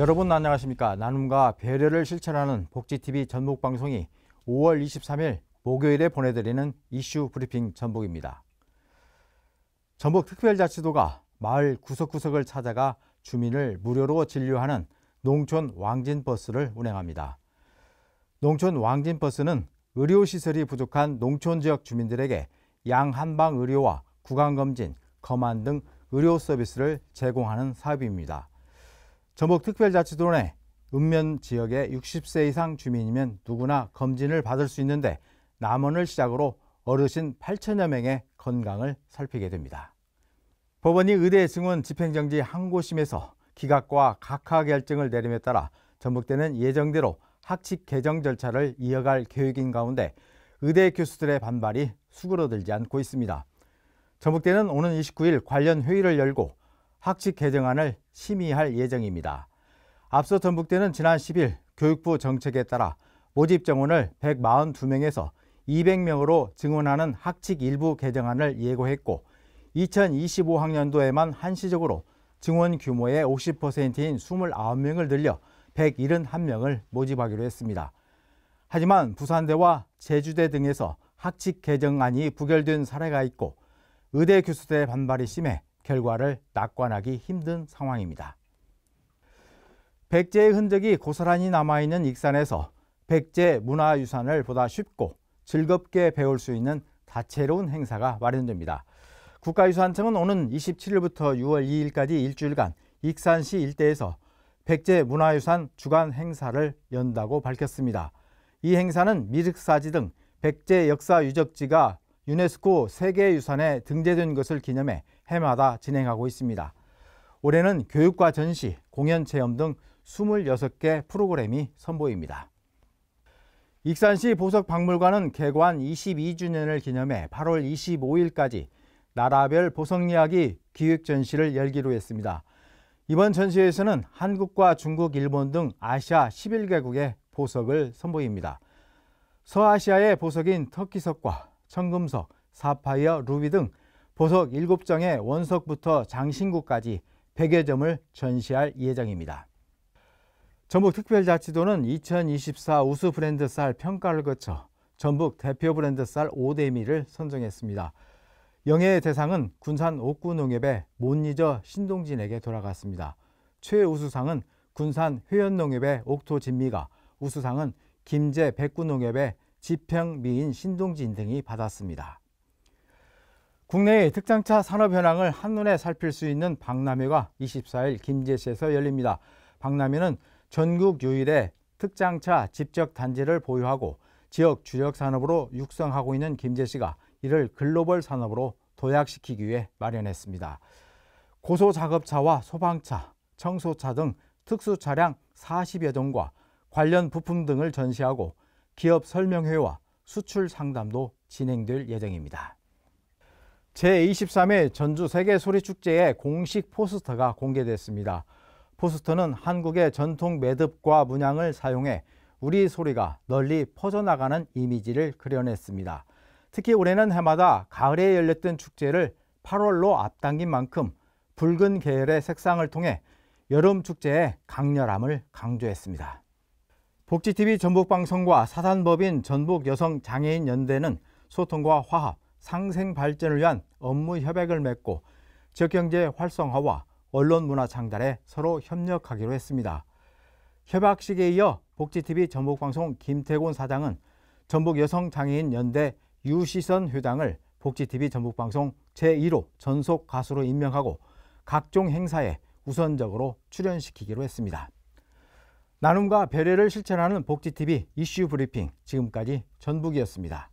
여러분 안녕하십니까 나눔과 배려를 실천하는 복지TV 전북방송이 5월 23일 목요일에 보내드리는 이슈 브리핑 전북입니다 전북특별자치도가 마을 구석구석을 찾아가 주민을 무료로 진료하는 농촌 왕진버스를 운행합니다 농촌 왕진버스는 의료시설이 부족한 농촌 지역 주민들에게 양한방 의료와 구강검진, 검안 등 의료 서비스를 제공하는 사업입니다. 전북특별자치도내 읍면 지역의 60세 이상 주민이면 누구나 검진을 받을 수 있는데 남원을 시작으로 어르신 8천여 명의 건강을 살피게 됩니다. 법원이 의대 증원 집행정지 항고심에서 기각과 각하 결정을 내림에 따라 전북대는 예정대로 학칙 개정 절차를 이어갈 계획인 가운데 의대 교수들의 반발이 수그러들지 않고 있습니다. 전북대는 오는 29일 관련 회의를 열고 학칙 개정안을 심의할 예정입니다. 앞서 전북대는 지난 10일 교육부 정책에 따라 모집 정원을 142명에서 200명으로 증원하는 학칙 일부 개정안을 예고했고 2025학년도에만 한시적으로 증원 규모의 50%인 29명을 늘려 171명을 모집하기로 했습니다. 하지만 부산대와 제주대 등에서 학칙 개정안이 부결된 사례가 있고 의대 교수들의 반발이 심해 결과를 낙관하기 힘든 상황입니다. 백제의 흔적이 고스란히 남아있는 익산에서 백제 문화유산을 보다 쉽고 즐겁게 배울 수 있는 다채로운 행사가 마련됩니다. 국가유산청은 오는 27일부터 6월 2일까지 일주일간 익산시 일대에서 백제 문화유산 주간 행사를 연다고 밝혔습니다. 이 행사는 미륵사지 등 백제 역사 유적지가 유네스코 세계유산에 등재된 것을 기념해 해마다 진행하고 있습니다. 올해는 교육과 전시, 공연 체험 등 26개 프로그램이 선보입니다. 익산시 보석박물관은 개관 22주년을 기념해 8월 25일까지 나라별 보석 이야기 기획 전시를 열기로 했습니다. 이번 전시회에서는 한국과 중국, 일본 등 아시아 11개국의 보석을 선보입니다. 서아시아의 보석인 터키석과 청금석, 사파이어, 루비 등 보석 7장의 원석부터 장신구까지 100여 점을 전시할 예정입니다. 전북특별자치도는 2024 우수 브랜드 쌀 평가를 거쳐 전북 대표 브랜드 쌀 5대미를 선정했습니다. 영예의 대상은 군산 옥구농협의 못니저 신동진에게 돌아갔습니다. 최우수상은 군산 회원농협의 옥토진미가, 우수상은 김제 백구농협의 지평미인 신동진 등이 받았습니다. 국내의 특장차 산업 현황을 한눈에 살필 수 있는 박람회가 24일 김제시에서 열립니다. 박람회는 전국 유일의 특장차 집적 단지를 보유하고 지역 주력 산업으로 육성하고 있는 김제시가 이를 글로벌 산업으로 도약시키기 위해 마련했습니다. 고소작업차와 소방차, 청소차 등 특수 차량 40여 종과 관련 부품 등을 전시하고 기업 설명회와 수출 상담도 진행될 예정입니다. 제23회 전주 세계 소리 축제의 공식 포스터가 공개됐습니다. 포스터는 한국의 전통 매듭과 문양을 사용해 우리 소리가 널리 퍼져나가는 이미지를 그려냈습니다. 특히 올해는 해마다 가을에 열렸던 축제를 8월로 앞당긴 만큼 붉은 계열의 색상을 통해 여름 축제의 강렬함을 강조했습니다. 복지TV 전북방송과 사단법인 전북여성장애인연대는 소통과 화합, 상생 발전을 위한 업무 협약을 맺고 지역경제 활성화와 언론 문화 창달에 서로 협력하기로 했습니다. 협약식에 이어 복지TV 전북방송 김태곤 사장은 전북여성장애인연대 유시선 회장을 복지TV 전북방송 제1호 전속 가수로 임명하고 각종 행사에 우선적으로 출연시키기로 했습니다. 나눔과 배려를 실천하는 복지TV 이슈 브리핑 지금까지 전북이었습니다.